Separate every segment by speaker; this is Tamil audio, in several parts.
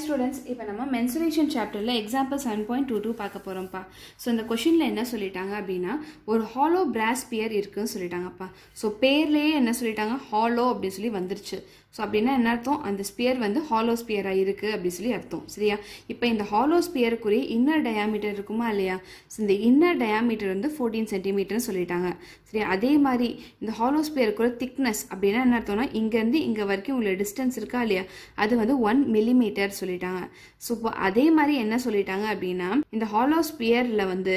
Speaker 1: ஹாய் ஸ்டூடெண்ட்ஸ் இப்போ நம்ம மென்சுரேஷன் செப்டரில் example seven point two two பார்க்க போகிறோம்ப்பா ஸோ இந்த கொஷினில் என்ன சொல்லிட்டாங்க அப்படின்னா ஒரு ஹாலோ பிராஸ் பியர் இருக்குன்னு சொல்லிட்டாங்கப்பா ஸோ பேர்லேயே என்ன சொல்லிட்டாங்க ஹாலோ அப்படின்னு சொல்லி வந்துருச்சு ஸோ அப்படின்னா என்ன அர்த்தம் அந்த ஸ்பியர் வந்து ஹாலோ ஸ்பியராக இருக்குது அப்படின்னு சொல்லி அர்த்தம் சரியா இப்போ இந்த ஹாலோ ஸ்பியருக்குரிய இன்னர் டயாமீட்டர் இருக்குமா இல்லையா ஸோ இந்த இன்னர் டயாமீட்டர் வந்து ஃபோர்டீன் சென்டிமீட்டர்னு சொல்லிட்டாங்க சரியா அதே மாதிரி இந்த ஹாலோ ஸ்பியருக்குரிய திக்னஸ் அப்படின்னா என்ன அர்த்தம்னா இங்கேருந்து இங்கே வரைக்கும் உங்களுக்கு டிஸ்டன்ஸ் இருக்கா இல்லையா அது வந்து ஒன் மில்லிமீட்டர் சொல்லிட்டாங்க ஸோ இப்போ அதே மாதிரி என்ன சொல்லிட்டாங்க அப்படின்னா இந்த ஹாலோ ஸ்பியரில் வந்து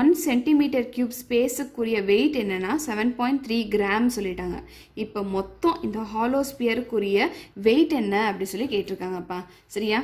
Speaker 1: ஒன் சென்டிமீட்டர் கியூப் ஸ்பேஸுக்குரிய வெயிட் என்னன்னா செவன் பாயிண்ட் த்ரீ கிராம் சொல்லிட்டாங்க இப்போ மொத்தம் இந்த ஹாலோ ஸ்பியருக்கு கேக்குரிய வெயிட் என்ன அப்படி சொல்லி கேட்டிருக்காங்கப்பா சரியா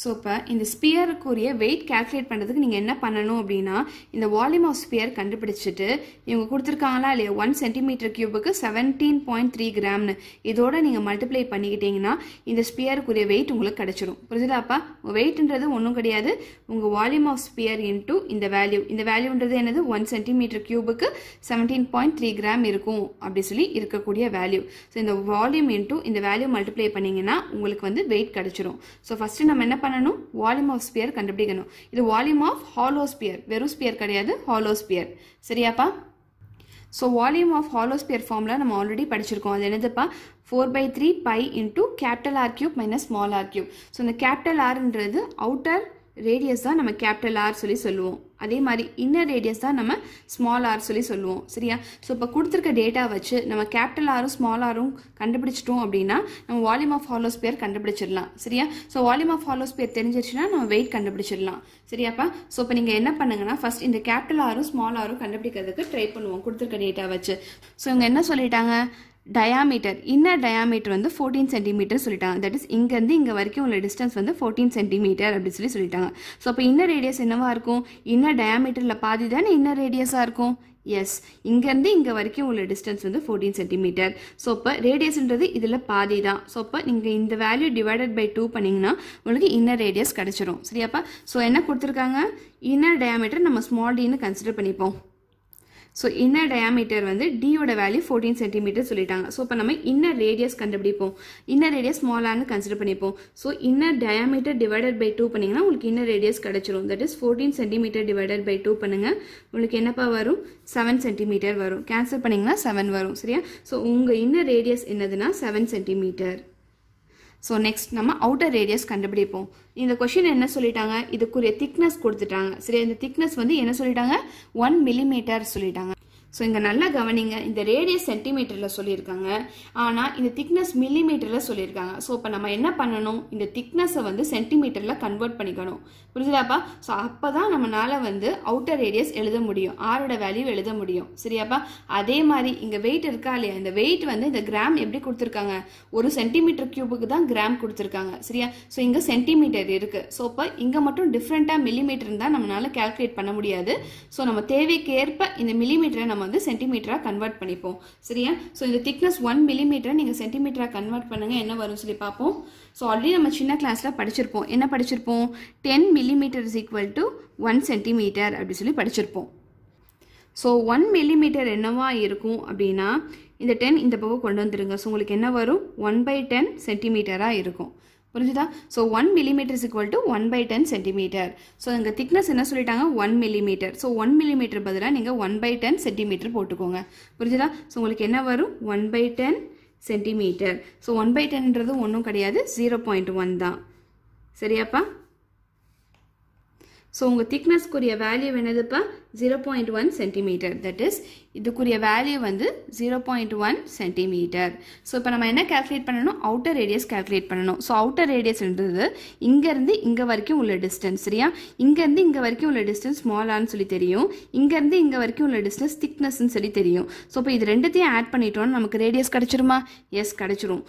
Speaker 1: ஸோ இப்போ இந்த ஸ்பியருக்குரிய வெயிட் கேல்குலேட் பண்ணுறதுக்கு நீங்கள் என்ன பண்ணணும் அப்படின்னா இந்த வால்யூம் ஆஃப் ஸ்பியர் கண்டுபிடிச்சிட்டு இவங்க கொடுத்துருக்காங்களா இல்லையா ஒன் சென்டிமீட்டர் கியூபுக்கு செவன்டீன் பாயிண்ட் த்ரீ கிராம்னு இதோட நீங்கள் மல்டிப்ளை பண்ணிக்கிட்டீங்கன்னா இந்த ஸ்பியருக்குரிய வெயிட் உங்களுக்கு கிடச்சிடும் புரிஞ்சுதாப்பா உங்கள் வெயிட்ன்றது ஒன்றும் கிடையாது உங்கள் வால்யூம் ஆஃப் ஸ்பியர் இன்டூ இந்த வேல்யூ இந்த வேல்யூன்றது என்னது ஒன் சென்டிமீட்டர் கியூபுக்கு செவன்டீன் பாயிண்ட் த்ரீ கிராம் இருக்கும் அப்படி சொல்லி இருக்கக்கூடிய வேல்யூ ஸோ இந்த வால்யூம் இன்டூ இந்த வேல்யூ மல்டிப்ளை பண்ணிங்கன்னா உங்களுக்கு வந்து வெயிட் கிடச்சிரும் ஸோ ஃபஸ்ட்டு நம்ம என்ன பண்ணணும் வால்யூம் ஆஃப் ஸ்பியர் கண்டுபிடிக்கணும் இது வால்யூம் ஆஃப் ஹாலோஸ்பியர் வெறும் ஸ்பியர் கிடையாது ஹாலோஸ்பியர் சரியாப்பா so volume of hollow sphere sphere ஃபார்மில் நம்ம ஆல்ரெடி படிச்சிருக்கோம் அது என்னதுப்பா four by three pi into capital R cube minus small R cube so இந்த கேபிட்டல் ஆர்ன்றது அவுட்டர் ரேடியஸ் தான் நம்ம கேபிட்டல் ஆர் சொல்லி சொல்லுவோம் அதே மாதிரி இன்னர் ரேடியஸ் தான் நம்ம ஸ்மால் ஆர் சொல்லி சொல்லுவோம் சரியா ஸோ இப்போ கொடுத்துருக்க டேட்டா வச்சு நம்ம கேபிட்டல் ஆரும் ஸ்மால் ஆரும் கண்டுபிடிச்சிட்டோம் அப்படின்னா நம்ம வால்யூம் ஆஃப் ஹாலோஸ் பேர் கண்டுபிடிச்சிடலாம் சரியா ஸோ வால்யூம் ஆஃப் ஹாலோஸ் பேர் தெரிஞ்சிருச்சுன்னா நம்ம வெயிட் கண்டுபிடிச்சிடலாம் சரியாப்பா ஸோ இப்போ நீங்கள் என்ன பண்ணுங்கன்னா ஃபஸ்ட் இந்த கேபிட்டல் ஆரும் ஸ்மால் ஆரும் கண்டுபிடிக்கிறதுக்கு ட்ரை பண்ணுவோம் கொடுத்துருக்க டேட்டா வச்சு ஸோ இவங்க என்ன சொல்லிட்டாங்க டயாமீட்டர் இன்னர் டயாமீட்டர் வந்து ஃபோர்டீன் சென்டிமீட்டர் சொல்லிட்டாங்க தட் இஸ் இங்கேருந்து இங்கே வரைக்கும் உள்ள டிஸ்டன்ஸ் வந்து ஃபோர்டீன் சென்டிமீட்டர் அப்படின்னு சொல்லி சொல்லிட்டாங்க ஸோ அப்போ இன்னர் ரேடியஸ் என்னவாக இருக்கும் இன்னர் டயாமீட்டரில் பாதி தானே இன்னர் ரேடியஸாக இருக்கும் எஸ் இங்கேருந்து இங்கே வரைக்கும் உள்ள டிஸ்டன்ஸ் வந்து ஃபோர்டீன் சென்டிமீட்டர் ஸோ இப்போ ரேடியஸ்ன்றது இதில் பாதி தான் ஸோ இப்போ நீங்கள் இந்த வேல்யூ டிவைடட் பை டூ பண்ணிங்கன்னா உங்களுக்கு இன்னர் ரேடியஸ் கிடச்சிரும் சரியாப்பா ஸோ என்ன கொடுத்துருக்காங்க இன்னர் டயாமீட்டர் நம்ம ஸ்மால் டின்னு கன்சிடர் பண்ணிப்போம் ஸோ இன்னர் டயாமீட்டர் வந்து டியோட வேல்யூ ஃபோர்டீன் சென்டிமீட்டர் சொல்லிட்டாங்க ஸோ இப்போ நம்ம இன்னர் ரேடியஸ் கண்டுபிடிப்போம் இன்னர் ரேடியஸ் ஸ்மாலான்னு கன்சிடர் பண்ணிப்போம் so inner diameter divided by two பண்ணிங்கன்னா உங்களுக்கு இன்னர் ரேடியஸ் கிடச்சிரும் that is fourteen centimetre divided by two பண்ணுங்கள் உங்களுக்கு என்னப்பா வரும் செவன் சென்டிமீட்டர் வரும் கேன்சல் பண்ணிங்கன்னா செவன் வரும் சரியா ஸோ உங்கள் இன்னர் ரேடியஸ் என்னதுன்னா செவன் சென்டிமீட்டர் ஸோ நெக்ஸ்ட் நம்ம அவுட்டர் ரேடியஸ் கண்டுபிடிப்போம் இந்த கொஷின் என்ன சொல்லிட்டாங்க இதுக்குரிய திக்னஸ் கொடுத்துட்டாங்க சரி இந்த திக்னஸ் வந்து என்ன சொல்லிட்டாங்க ஒன் மில்லிமீட்டர் சொல்லிட்டாங்க ஸோ இங்கே நல்லா கவனிங்க இந்த ரேடியஸ் சென்டிமீட்டரில் சொல்லியிருக்காங்க ஆனால் இந்த திக்னஸ் மில்லிமீட்டரில் சொல்லியிருக்காங்க ஸோ இப்போ நம்ம என்ன பண்ணணும் இந்த திக்னஸை வந்து சென்டிமீட்டரில் கன்வெர்ட் பண்ணிக்கணும் புரிஞ்சுதாப்பா ஸோ அப்போ தான் நம்மளால் வந்து அவுட்டர் ரேடியஸ் எழுத முடியும் ஆரோட வேல்யூ எழுத முடியும் சரியாப்பா அதே மாதிரி இங்கே வெயிட் இருக்கா இல்லையா இந்த வெயிட் வந்து இந்த கிராம் எப்படி கொடுத்துருக்காங்க ஒரு சென்டிமீட்டர் கியூபுக்கு தான் கிராம் கொடுத்துருக்காங்க சரியா ஸோ இங்கே சென்டிமீட்டர் இருக்குது ஸோ இப்போ இங்கே மட்டும் டிஃப்ரெண்ட்டாக மில்லிமீட்டர் தான் நம்மளால் கேல்குலேட் பண்ண முடியாது ஸோ நம்ம தேவைக்கேற்ப இந்த மில்லிமீட்டரை நம்ம வந்து சென்டிமீட்டராக கன்வெர்ட் பண்ணிப்போம் சரியா ஸோ இந்த திக்னஸ் ஒன் மில்லிமீட்டரை நீங்கள் சென்டிமீட்டராக கன்வெர்ட் பண்ணுங்கள் என்ன வரும்னு சொல்லி பார்ப்போம் ஸோ ஆல்ரெடி நம்ம சின்ன கிளாஸில் படிச்சிருப்போம் என்ன படிச்சிருப்போம் ten millimetre is equal to one centimetre அப்படின்னு சொல்லி படிச்சிருப்போம் ஸோ ஒன் மில்லிமீட்டர் என்னவா இருக்கும் அப்படின்னா இந்த டென் இந்த பக்கம் கொண்டு வந்துடுங்க ஸோ உங்களுக்கு என்ன வரும் ஒன் பை டென் சென்டிமீட்டராக இருக்கும் புரிஞ்சுதா so one millimetre is equal to one by ten centimetre so இங்கே திக்னஸ் என்ன சொல்லிட்டாங்க one millimetre so one millimetre பதிலாக நீங்கள் ஒன் பை டென் சென்டிமீட்டர் போட்டுக்கோங்க புரிஞ்சுதா ஸோ உங்களுக்கு என்ன வரும் one by ten centimetre so one by டென்ன்றது ஒன்றும் கிடையாது ஜீரோ பாயிண்ட் ஒன் தான் சரியாப்பா ஸோ உங்கள் திக்னஸ்க்குரிய வேல்யூ என்னதுப்பா zero point one centimetre that is இதுக்குரிய வேல்யூ வந்து zero point one centimetre so இப்போ நம்ம என்ன கேல்குலேட் பண்ணணும் அவுட்டர் ரேடியஸ் கேல்குலேட் பண்ணணும் ஸோ அவுட்டர் ரேடியஸ்ன்றது இங்கேருந்து இங்கே வரைக்கும் உள்ள டிஸ்டன்ஸ் சரியா இங்கேருந்து இங்கே வரைக்கும் உள்ள டிஸ்டன்ஸ் ஸ்மாலான்னு சொல்லி தெரியும் இங்கேருந்து இங்கே வரைக்கும் உள்ள டிஸ்டன்ஸ் திக்னஸ்ன்னு சொல்லி தெரியும் ஸோ இப்போ இது ரெண்டுத்தையும் ஆட் பண்ணிட்டோம்னா நமக்கு ரேடியஸ் கிடச்சிருமா எஸ் கிடச்சிரும்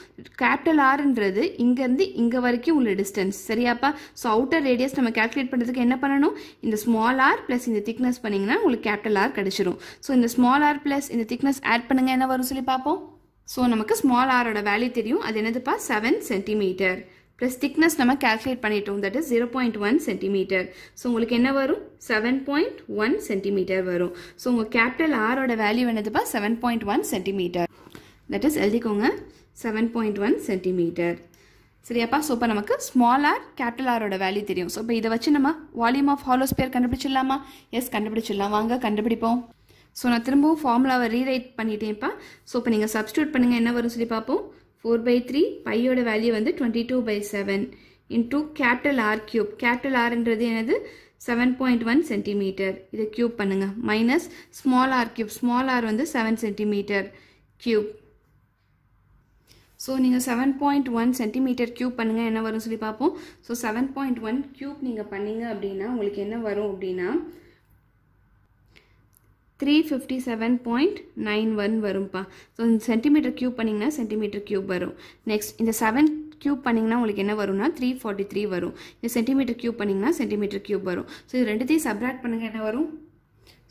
Speaker 1: கேபிட்டல் ஆர்ன்றது இங்கேருந்து இங்கே வரைக்கும் உள்ள டிஸ்டன்ஸ் சரியாப்பா ஸோ அவுட்டர் ரேடியஸ் நம்ம கேல்குலேட் பண்ணுறதுக்கு என்ன பண்ணணும் இந்த ஸ்மால் ஆர் ப்ளஸ் இந்த திக்னஸ் பண்ணி பண்ணிங்கன்னா உங்களுக்கு கேபிட்டல் ஆர் கிடச்சிரும் ஸோ இந்த ஸ்மால் ஆர் ப்ளஸ் இந்த திக்னஸ் ஆட் பண்ணுங்கள் என்ன வரும் சொல்லி பார்ப்போம் ஸோ நமக்கு ஸ்மால் ஆரோட வேல்யூ தெரியும் அது என்னதுப்பா செவன் சென்டிமீட்டர் ப்ளஸ் திக்னஸ் நம்ம கேல்குலேட் பண்ணிட்டோம் that is zero point one centimetre so உங்களுக்கு என்ன வரும் செவன் பாயிண்ட் ஒன் சென்டிமீட்டர் வரும் ஸோ உங்கள் கேபிட்டல் ஆரோட வேல்யூ என்னதுப்பா seven point one centimetre that is எழுதிக்கோங்க செவன் பாயிண்ட் ஒன் சென்டிமீட்டர் சரியாப்பா ஸோ இப்போ நமக்கு ஸ்மால் ஆர் கேபிட்டல் ஆரோட வேல்யூ தெரியும் ஸோ இப்போ இதை வச்சு நம்ம வால்யூம் ஆஃப் ஹாலோ ஸ்பியர் கண்டுபிடிச்சிடலாமா எஸ் கண்டுபிடிச்சிடலாம் வாங்க கண்டுபிடிப்போம் ஸோ நான் திரும்பவும் ஃபார்முலாவை ரீரைட் பண்ணிட்டேன்ப்பா ஸோ இப்போ நீங்கள் சப்ஸ்டியூட் பண்ணுங்கள் என்ன வரும் சொல்லி பார்ப்போம் ஃபோர் பை த்ரீ பையோட வேல்யூ வந்து twenty two by seven into capital R cube capital ஆர்ன்றது எனது செவன் பாயிண்ட் ஒன் சென்டிமீட்டர் இதை கியூப் பண்ணுங்கள் minus small R cube small R வந்து செவன் சென்டிமீட்டர் கியூப் ஸோ நீங்கள் seven point one centimetre cube பண்ணுங்கள் என்ன வரும் சொல்லி பார்ப்போம் so seven point one cube நீங்கள் பண்ணிங்க அப்படின்னா உங்களுக்கு என்ன வரும் அப்படின்னா three fifty seven point nine one வரும்ப்பா ஸோ இந்த சென்டிமீட்டர் க்யூப் பண்ணிங்கன்னா சென்டிமீட்டர் க்யூப் வரும் நெக்ஸ்ட் இந்த செவன் க்யூப் பண்ணிங்கன்னா உங்களுக்கு என்ன வரும்னா த்ரீ ஃபார்ட்டி த்ரீ வரும் இந்த சென்டிமீட்டர் க்யூப் பண்ணிங்கன்னா சென்டிமீட்டர் க்யூப் வரும் ஸோ இது ரெண்டுத்தையும் சப்ராக்ட் பண்ணுங்கள் என்ன வரும்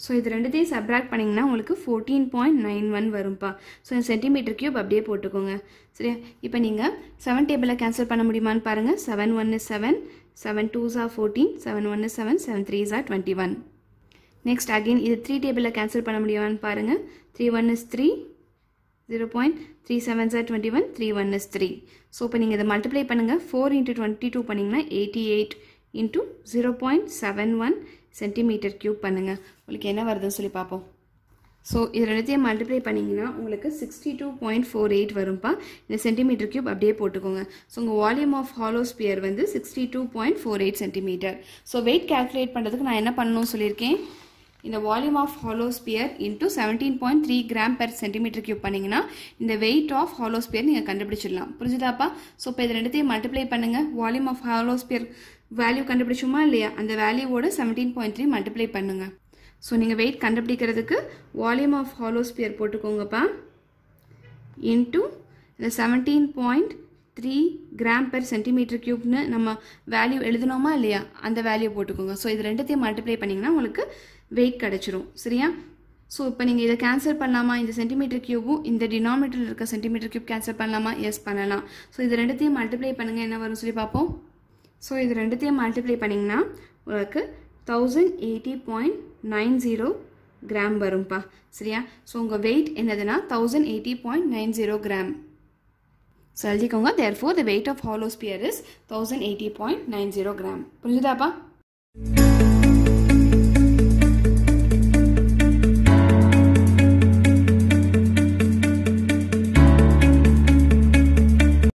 Speaker 1: ஸோ இது ரெண்டுத்தையும் சப்ராக்ட் பண்ணிங்கன்னா உங்களுக்கு ஃபோர்டீன் பாயிண்ட் நைன் ஒன் வரும்ப்பா ஸோ சென்டிமீட்டர் கியூப் அப்படியே போட்டுக்கோங்க சரியா இப்போ நீங்கள் செவன் டேபிளில் கேன்சல் பண்ண முடியுமான்னு பாருங்கள் செவன் ஒன்று செவன் செவன் டூ ஸா ஃபோர்டீன் செவன் ஒன்று செவன் செவன் த்ரீஸா டுவெண்ட்டி ஒன் நெக்ஸ்ட் அகெயின் இது த்ரீ டேபிளில் கேன்சல் பண்ண முடியுமான்னு பாருங்கள் three one is three zero point three seven ஸா twenty one three one is three so இப்போ நீங்கள் இதை மல்டிப்ளை பண்ணுங்கள் ஃபோர் இன்ட்டு டுவெண்ட்டி டூ பண்ணிங்கன்னா eighty eight into zero point seven one centimetre cube பண்ணுங்கள் உங்களுக்கு என்ன வருதுன்னு சொல்லி பார்ப்போம் ஸோ இது ரெண்டுத்தையும் மல்டிப்ளை பண்ணிங்கன்னா உங்களுக்கு sixty two point four eight வரும்ப்பா இந்த சென்டிமீட்டர் க்யூப் அப்படியே போட்டுக்கோங்க ஸோ உங்கள் வால்யூம் ஆஃப் ஹாலோஸ்பியர் வந்து sixty two point four eight centimetre so weight calculate பண்ணுறதுக்கு நான் என்ன பண்ணணும்னு சொல்லியிருக்கேன் இந்த volume of hollow sphere into seventeen point three gram per centimetre cube பண்ணிங்கன்னா இந்த வெயிட் ஆஃப் ஹாலோஸ்பியர் நீங்கள் கண்டுபிடிச்சிடலாம் புரிஞ்சுதாப்பா ஸோ இப்போ இது ரெண்டுத்தையும் மல்டிப்ளை பண்ணுங்கள் வால்யூம் ஆஃப் ஹாலோஸ்பியர் வேல்யூ கண்டுபிடிச்சுமா இல்லையா அந்த வேல்யூவோட செவன்டீன் பாயிண்ட் த்ரீ மல்டிப்ளை பண்ணுங்கள் ஸோ நீங்கள் வெயிட் கண்டுபிடிக்கிறதுக்கு வால்யூம் ஆஃப் ஹாலோஸ்பியர் போட்டுக்கோங்கப்பா இன்ட்டு இந்த seventeen point three gram per centimetre க்யூப்னு நம்ம வேல்யூ எழுதினோமா இல்லையா அந்த வேல்யூ போட்டுக்கோங்க ஸோ இது ரெண்டுத்தையும் மல்டிப்ளை பண்ணிங்கன்னா உங்களுக்கு வெயிட் கிடச்சிரும் சரியா ஸோ இப்போ நீங்கள் இதை கேன்சல் பண்ணலாமா இந்த சென்டிமீட்டர் க்யூபும் இந்த டினாமீட்டரில் இருக்க சென்டிமீட்டர் க்யூப் கேன்சல் பண்ணலாமா எஸ் பண்ணலாம் ஸோ இது ரெண்டுத்தையும் மல்டிப்ளை பண்ணுங்கள் என்ன வரும் சொல்லி பார்ப்போம் ஸோ இது ரெண்டுத்தையும் மல்டிப்ளை பண்ணிங்கன்னா உங்களுக்கு thousand eighty point nine zero gram வரும்ப்பா சரியா ஸோ உங்கள் வெயிட் என்னதுன்னா thousand eighty point nine zero gram so எழுதிக்கோங்க therefore the weight of hollow sphere is thousand eighty point nine zero gram புரிஞ்சுதாப்பா